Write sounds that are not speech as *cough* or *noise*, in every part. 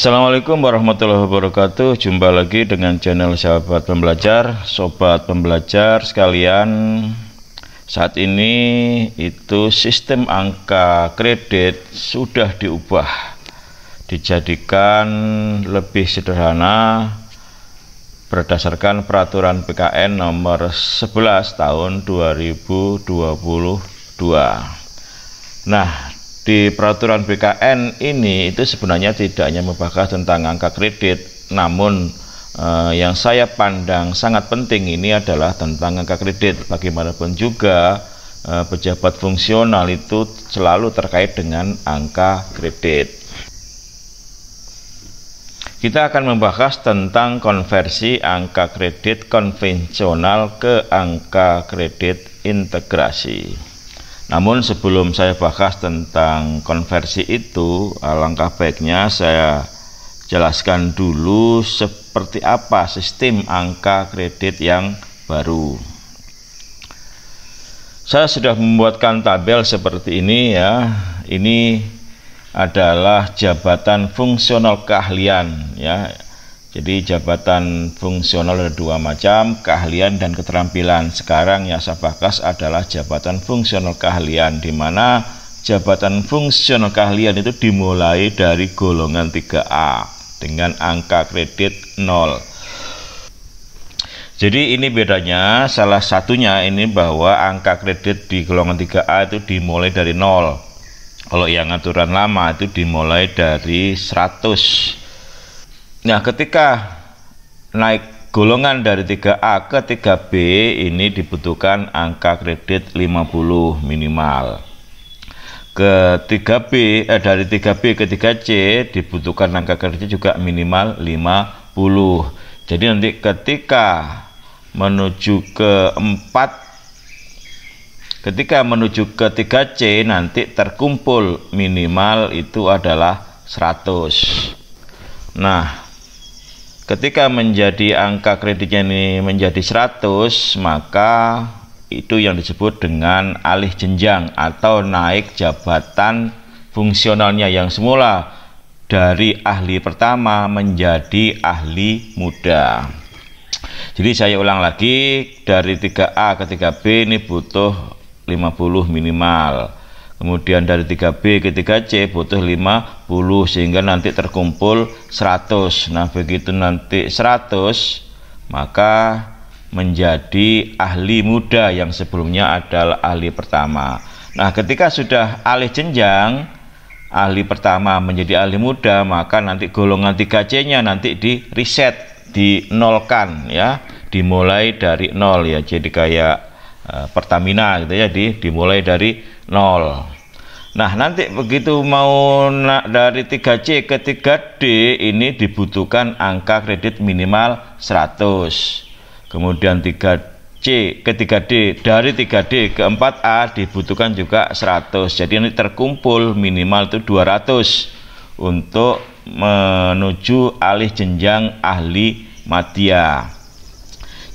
Assalamualaikum warahmatullahi wabarakatuh Jumpa lagi dengan channel sahabat pembelajar Sobat pembelajar sekalian Saat ini itu sistem angka kredit sudah diubah Dijadikan lebih sederhana Berdasarkan peraturan PKN nomor 11 tahun 2022 Nah di peraturan BKN ini itu sebenarnya tidak hanya membahas tentang angka kredit, namun eh, yang saya pandang sangat penting ini adalah tentang angka kredit. Bagaimanapun juga eh, pejabat fungsional itu selalu terkait dengan angka kredit. Kita akan membahas tentang konversi angka kredit konvensional ke angka kredit integrasi. Namun sebelum saya bahas tentang konversi itu, langkah baiknya saya jelaskan dulu seperti apa sistem angka kredit yang baru. Saya sudah membuatkan tabel seperti ini ya. Ini adalah jabatan fungsional keahlian ya jadi jabatan fungsional ada dua macam, keahlian dan keterampilan. Sekarang yang saya bahas adalah jabatan fungsional keahlian, di mana jabatan fungsional keahlian itu dimulai dari golongan 3A dengan angka kredit 0. Jadi ini bedanya, salah satunya ini bahwa angka kredit di golongan 3A itu dimulai dari 0. Kalau yang aturan lama itu dimulai dari 100 Nah, ketika naik golongan dari 3A ke 3B ini dibutuhkan angka kredit 50 minimal. Ke 3B eh, dari 3B ke 3C dibutuhkan angka kredit juga minimal 50. Jadi nanti ketika menuju ke 4 Ketika menuju ke 3C nanti terkumpul minimal itu adalah 100. Nah, Ketika menjadi angka kreditnya ini menjadi 100, maka itu yang disebut dengan alih jenjang atau naik jabatan fungsionalnya yang semula dari ahli pertama menjadi ahli muda. Jadi saya ulang lagi dari 3A ke 3B ini butuh 50 minimal. Kemudian dari 3B ke 3C butuh 50 sehingga nanti terkumpul 100. Nah, begitu nanti 100 maka menjadi ahli muda yang sebelumnya adalah ahli pertama. Nah, ketika sudah alih jenjang ahli pertama menjadi ahli muda, maka nanti golongan 3C-nya nanti di reset, dinolkan ya, dimulai dari nol ya. Jadi kayak uh, Pertamina gitu ya, di dimulai dari 0. nah nanti begitu mau dari 3C ke 3D ini dibutuhkan angka kredit minimal 100 kemudian 3C ke 3D dari 3D ke 4A dibutuhkan juga 100 jadi ini terkumpul minimal itu 200 untuk menuju alih jenjang ahli madya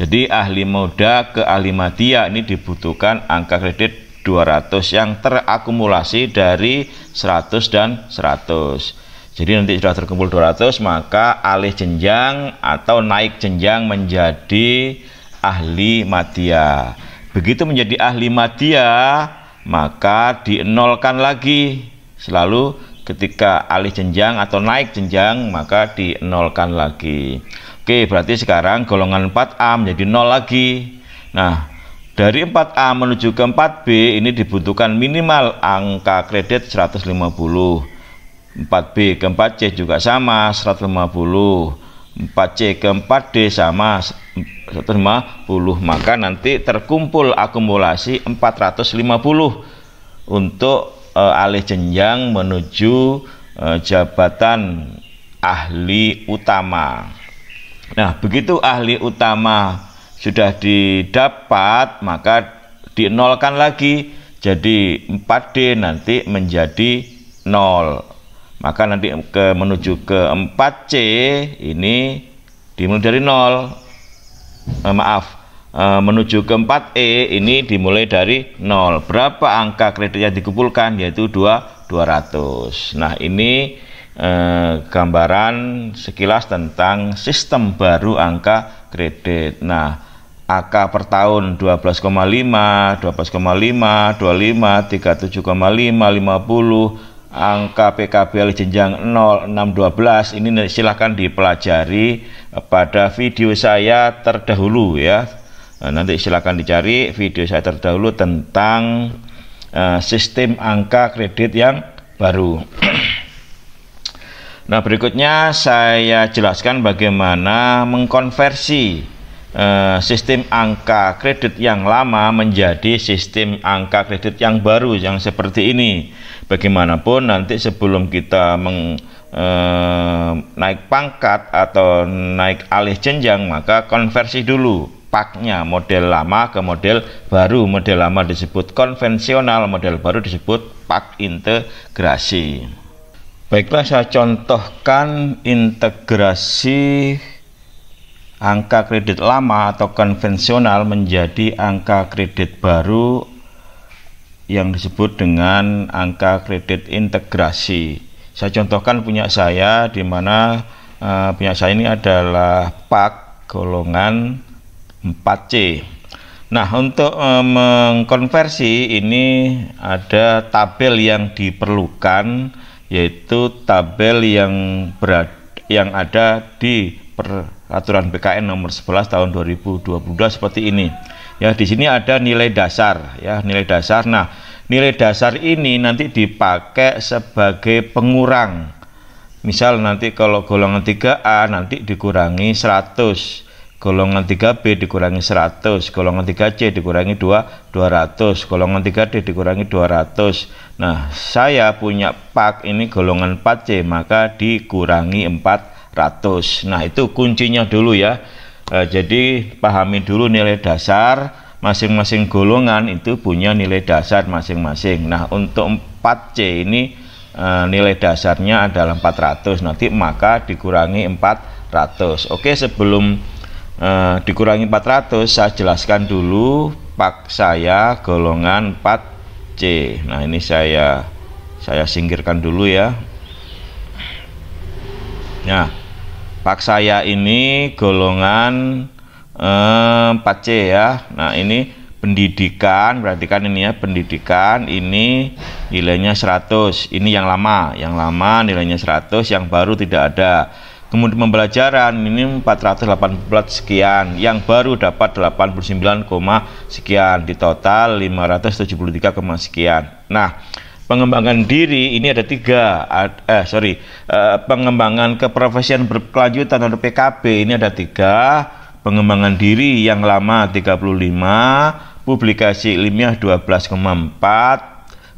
jadi ahli muda ke ahli madya ini dibutuhkan angka kredit 200 yang terakumulasi dari 100 dan 100 jadi nanti sudah terkumpul 200 maka alih jenjang atau naik jenjang menjadi ahli madya begitu menjadi ahli madya maka dienolkan lagi selalu ketika alih jenjang atau naik jenjang maka dienolkan lagi Oke, berarti sekarang golongan 4A menjadi 0 lagi. Nah, dari 4A menuju ke 4B ini dibutuhkan minimal angka kredit 150. 4B ke 4C juga sama 150. 4C ke 4D sama 150. Maka nanti terkumpul akumulasi 450 untuk e, alih jenjang menuju e, jabatan ahli utama. Nah, begitu ahli utama sudah didapat maka dinolkan lagi jadi 4D nanti menjadi 0 maka nanti ke menuju ke 4C ini dimulai dari 0 eh, maaf eh, menuju ke 4E ini dimulai dari 0 berapa angka kredit yang dikumpulkan yaitu 2 200 nah ini eh, gambaran sekilas tentang sistem baru angka kredit nah AK per tahun 12,5, 12,5, 25, 37,5, 50, angka PKBL jenjang 0, 6, 12 ini silahkan dipelajari eh, pada video saya terdahulu ya nah, nanti silahkan dicari video saya terdahulu tentang uh, sistem angka kredit yang baru *clears throat* nah berikutnya saya jelaskan bagaimana mengkonversi Eh, sistem angka kredit yang lama menjadi sistem angka kredit yang baru yang seperti ini. Bagaimanapun nanti sebelum kita meng, eh, naik pangkat atau naik alih jenjang maka konversi dulu paknya model lama ke model baru model lama disebut konvensional model baru disebut pak integrasi baiklah saya contohkan integrasi angka kredit lama atau konvensional menjadi angka kredit baru yang disebut dengan angka kredit integrasi. Saya contohkan punya saya di mana uh, punya saya ini adalah PAK golongan 4C. Nah, untuk uh, mengkonversi ini ada tabel yang diperlukan yaitu tabel yang berada, yang ada di per aturan BKN nomor 11 tahun 2022 seperti ini. Ya, di sini ada nilai dasar ya, nilai dasar. Nah, nilai dasar ini nanti dipakai sebagai pengurang. Misal nanti kalau golongan 3A nanti dikurangi 100 golongan 3B dikurangi 100, golongan 3C dikurangi 2, 200, golongan 3D dikurangi 200. Nah, saya punya pak ini golongan 4C, maka dikurangi 4 ratus. Nah itu kuncinya dulu ya. E, jadi pahami dulu nilai dasar masing-masing golongan itu punya nilai dasar masing-masing. Nah untuk 4C ini e, nilai dasarnya adalah 400. Nanti maka dikurangi 400. Oke sebelum e, dikurangi 400 saya jelaskan dulu pak saya golongan 4C. Nah ini saya saya singkirkan dulu ya. Nah, Pak saya ini golongan eh, 4C ya. Nah, ini pendidikan, berarti kan ini ya, pendidikan ini nilainya 100. Ini yang lama, yang lama nilainya 100, yang baru tidak ada. Kemudian pembelajaran ini 480 sekian, yang baru dapat 89, sekian di total 573, sekian. Nah, pengembangan diri ini ada tiga eh sorry eh, pengembangan keprofesian berkelanjutan atau PKB ini ada tiga pengembangan diri yang lama 35 publikasi ilmiah 12,4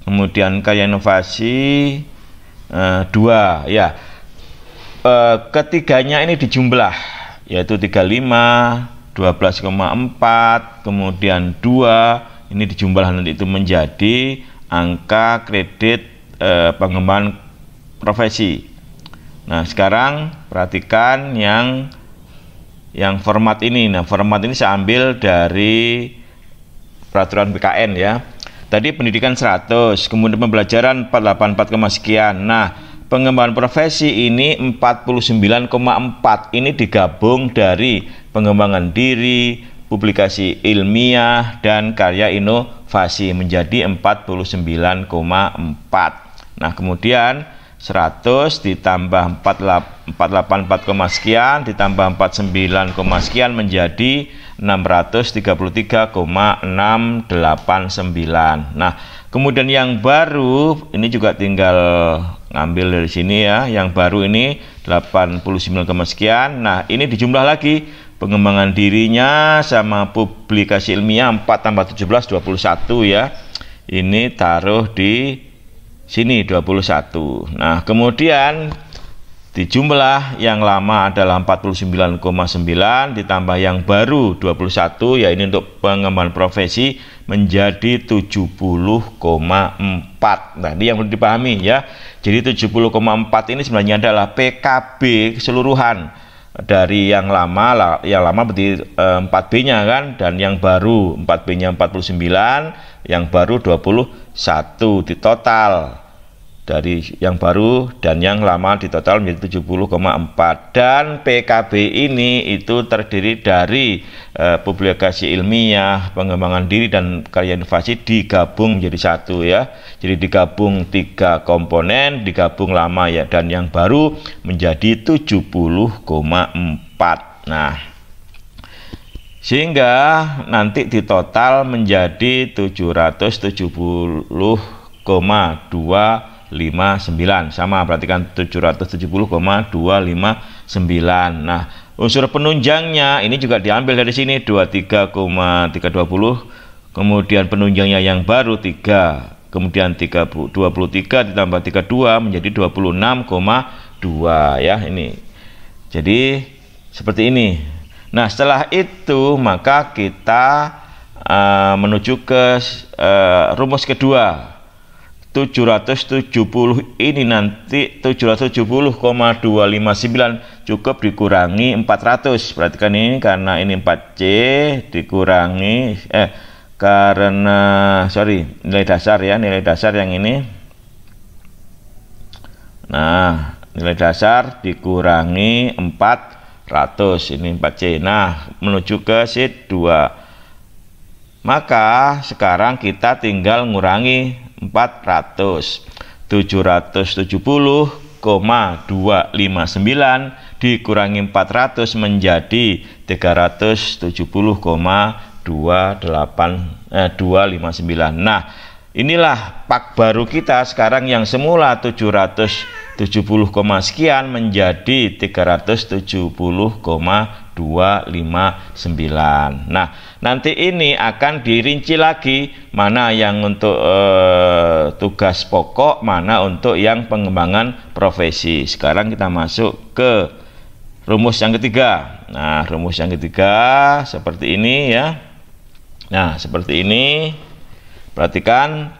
kemudian karya inovasi eh, dua ya eh, ketiganya ini dijumlah yaitu 35 12,4 kemudian dua ini dijumlah nanti itu menjadi angka kredit eh, pengembangan profesi. Nah, sekarang perhatikan yang yang format ini. Nah, format ini saya ambil dari peraturan BKN ya. Tadi pendidikan 100, kemudian pembelajaran 484, sekian. Nah, pengembangan profesi ini 49,4. Ini digabung dari pengembangan diri, publikasi ilmiah dan karya ino menjadi 49,4 nah kemudian 100 ditambah 484, sekian ditambah 49, sekian menjadi 633,689. Nah, kemudian yang baru ini juga tinggal ngambil dari sini ya. Yang baru ini 89, sekian. Nah, ini dijumlah lagi pengembangan dirinya sama publikasi ilmiah 4 tambah 17 21 ya ini taruh di sini 21 nah kemudian di jumlah yang lama adalah 49,9 ditambah yang baru 21 ya ini untuk pengembangan profesi menjadi 70,4 nah ini yang perlu dipahami ya jadi 70,4 ini sebenarnya adalah PKB keseluruhan dari yang lama yang lama berarti 4B-nya eh, kan dan yang baru 4B-nya 49, yang baru 21 di total dari yang baru dan yang lama di total menjadi 70,4 dan PKB ini itu terdiri dari eh, publikasi ilmiah, pengembangan diri dan karya inovasi digabung menjadi satu ya. Jadi digabung tiga komponen, digabung lama ya dan yang baru menjadi 70,4. Nah, sehingga nanti di total menjadi 770,2 759 sama perhatikan 770,259 nah unsur penunjangnya ini juga diambil dari sini 23,320 kemudian penunjangnya yang baru 3 kemudian 3, 23 ditambah 32 menjadi 26,2 ya ini jadi seperti ini nah setelah itu maka kita uh, menuju ke uh, rumus kedua 770 ini nanti 770,259 cukup dikurangi 400 perhatikan ini karena ini 4C dikurangi eh karena sorry nilai dasar ya nilai dasar yang ini nah nilai dasar dikurangi 400 ini 4C nah menuju ke sheet 2 maka sekarang kita tinggal ngurangi 400 770,259 dikurangi 400 menjadi 370,258 eh, Nah, inilah pak baru kita sekarang yang semula 700 70, sekian menjadi 370,259. Nah, nanti ini akan dirinci lagi mana yang untuk eh, tugas pokok, mana untuk yang pengembangan profesi. Sekarang kita masuk ke rumus yang ketiga. Nah, rumus yang ketiga seperti ini ya. Nah, seperti ini. Perhatikan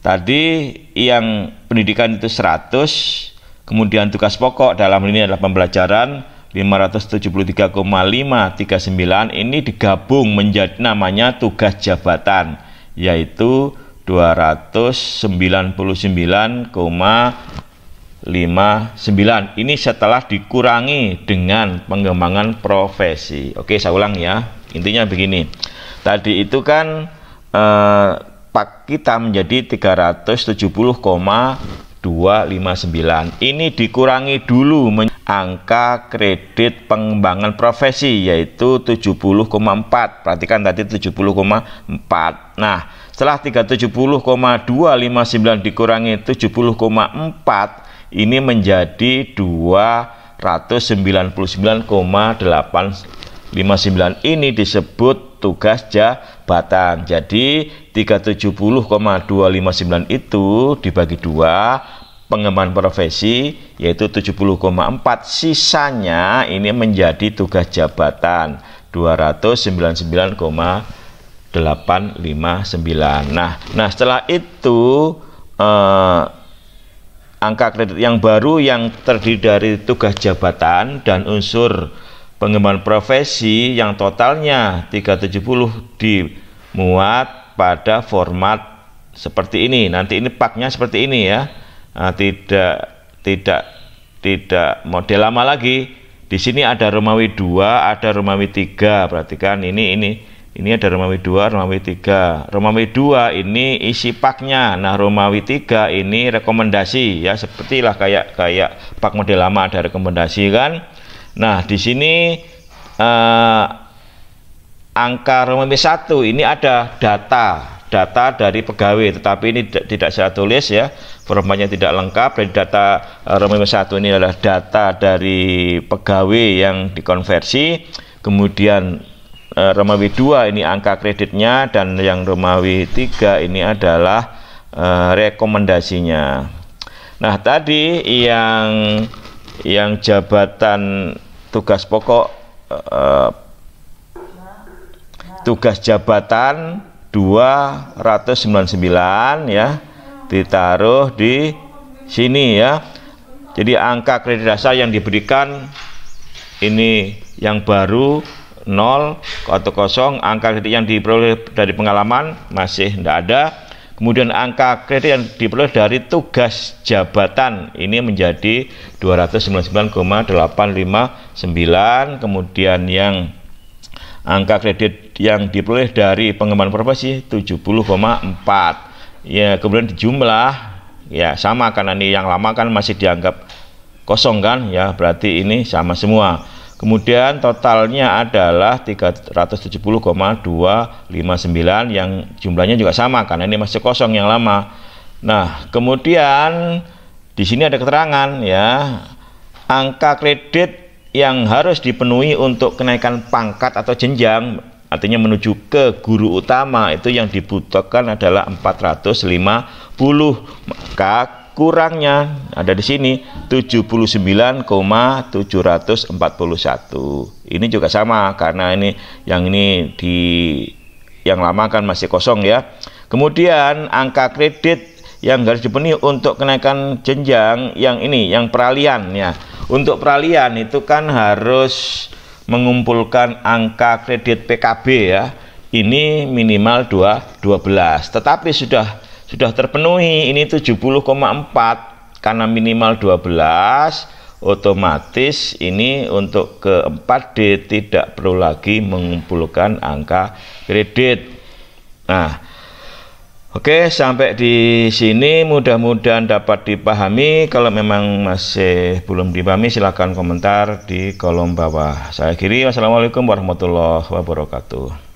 Tadi yang pendidikan itu 100, kemudian tugas pokok dalam ini adalah pembelajaran 573,539 ini digabung menjadi namanya tugas jabatan yaitu 299,59 ini setelah dikurangi dengan pengembangan profesi. Oke, saya ulang ya. Intinya begini. Tadi itu kan eh, pak kita menjadi 370,259. Ini dikurangi dulu angka kredit pengembangan profesi yaitu 70,4. Perhatikan tadi 70,4. Nah, setelah 370,259 dikurangi 70,4 ini menjadi 299,859. Ini disebut tugas jasa persahabatan. Jadi 370,259 itu dibagi dua pengemban profesi yaitu 70,4 sisanya ini menjadi tugas jabatan 299,859 nah nah setelah itu eh, angka kredit yang baru yang terdiri dari tugas jabatan dan unsur pengembangan profesi yang totalnya 370 dimuat pada format seperti ini. Nanti ini paknya seperti ini ya. Nah, tidak tidak tidak model lama lagi. Di sini ada Romawi 2, ada Romawi 3. Perhatikan ini ini ini ada Romawi 2, Romawi 3. Romawi 2 ini isi paknya. Nah, Romawi 3 ini rekomendasi ya, sepertilah kayak kayak pak model lama ada rekomendasi kan. Nah, di sini eh, angka Romawi 1 ini ada data, data dari pegawai, tetapi ini tidak saya tulis ya, formatnya tidak lengkap. Dan data eh, Romawi 1 ini adalah data dari pegawai yang dikonversi, kemudian eh, Romawi 2 ini angka kreditnya dan yang Romawi 3 ini adalah eh, rekomendasinya. Nah, tadi yang yang jabatan tugas pokok uh, tugas jabatan 299 ya ditaruh di sini ya jadi angka kredit dasar yang diberikan ini yang baru 0 atau kosong angka kredit yang diperoleh dari pengalaman masih tidak ada Kemudian angka kredit yang diperoleh dari tugas jabatan ini menjadi 299,859. Kemudian yang angka kredit yang diperoleh dari pengembangan profesi 70,4. Ya, kemudian jumlah ya sama karena ini yang lama kan masih dianggap kosong kan ya berarti ini sama semua. Kemudian totalnya adalah 370,259 yang jumlahnya juga sama karena ini masih kosong yang lama. Nah, kemudian di sini ada keterangan ya angka kredit yang harus dipenuhi untuk kenaikan pangkat atau jenjang artinya menuju ke guru utama itu yang dibutuhkan adalah 450 maka kurangnya ada di sini 79,741 ini juga sama karena ini yang ini di yang lama kan masih kosong ya kemudian angka kredit yang harus dipenuhi untuk kenaikan jenjang yang ini yang peralian ya untuk peralian itu kan harus mengumpulkan angka kredit PKB ya ini minimal 2 12 tetapi sudah sudah terpenuhi ini 70,4 karena minimal 12 otomatis ini untuk keempat D tidak perlu lagi mengumpulkan angka kredit nah Oke, sampai di sini mudah-mudahan dapat dipahami. Kalau memang masih belum dipahami, silahkan komentar di kolom bawah. Saya kiri, wassalamualaikum warahmatullahi wabarakatuh.